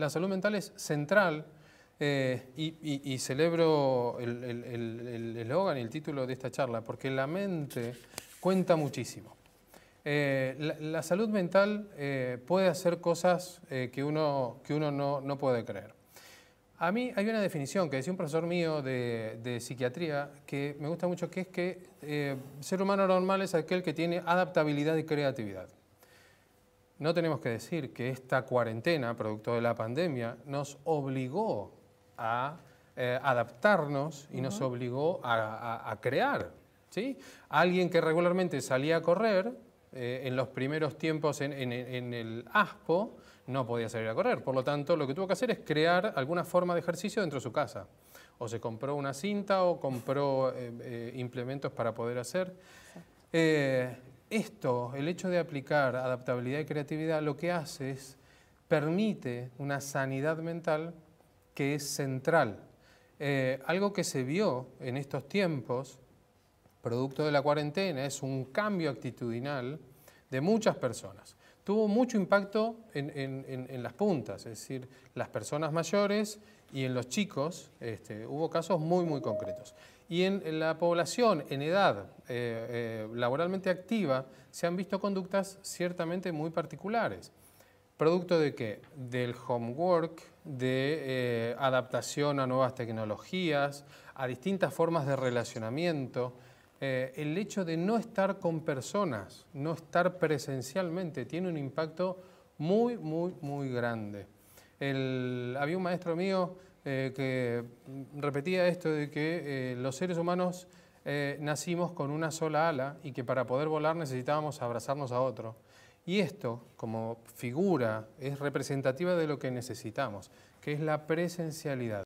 la salud mental es central eh, y, celebro el eslogan y el título de esta charla, porque la mente cuenta muchísimo. Eh, la, salud mental eh, puede hacer cosas que uno, que uno no, puede creer. A mí hay una definición que decía un profesor mío de, de psiquiatría que me gusta mucho, que es que ser humano normal es aquel que tiene adaptabilidad y creatividad. No tenemos que decir que esta cuarentena, producto de la pandemia, nos obligó a eh, adaptarnos y nos obligó a, crear. ¿sí? Alguien que regularmente salía a correr, eh, en los primeros tiempos en, el ASPO, no podía salir a correr. Por lo tanto, lo que tuvo que hacer es crear alguna forma de ejercicio dentro de su casa. O se compró una cinta o compró eh, implementos para poder hacer esto, el hecho de aplicar adaptabilidad y creatividad, lo que hace es permite una sanidad mental que es central. Eh, algo que se vio en estos tiempos, producto de la cuarentena, es un cambio actitudinal de muchas personas. Tuvo mucho impacto en, las puntas, es decir, las personas mayores y en los chicos, este, hubo casos muy, muy concretos y en la población en edad eh, eh, laboralmente activa se han visto conductas ciertamente muy particulares. ¿Producto de qué? Del homework, de eh, adaptación a nuevas tecnologías, a distintas formas de relacionamiento. el hecho de no estar con personas, no estar presencialmente, tiene un impacto muy, muy, muy grande. había un maestro mío eh, que repetía esto de que eh, los seres humanos eh, nacimos con una sola ala y que para poder volar necesitábamos abrazarnos a otro. Y esto, como figura, es representativa de lo que necesitamos, que es la presencialidad.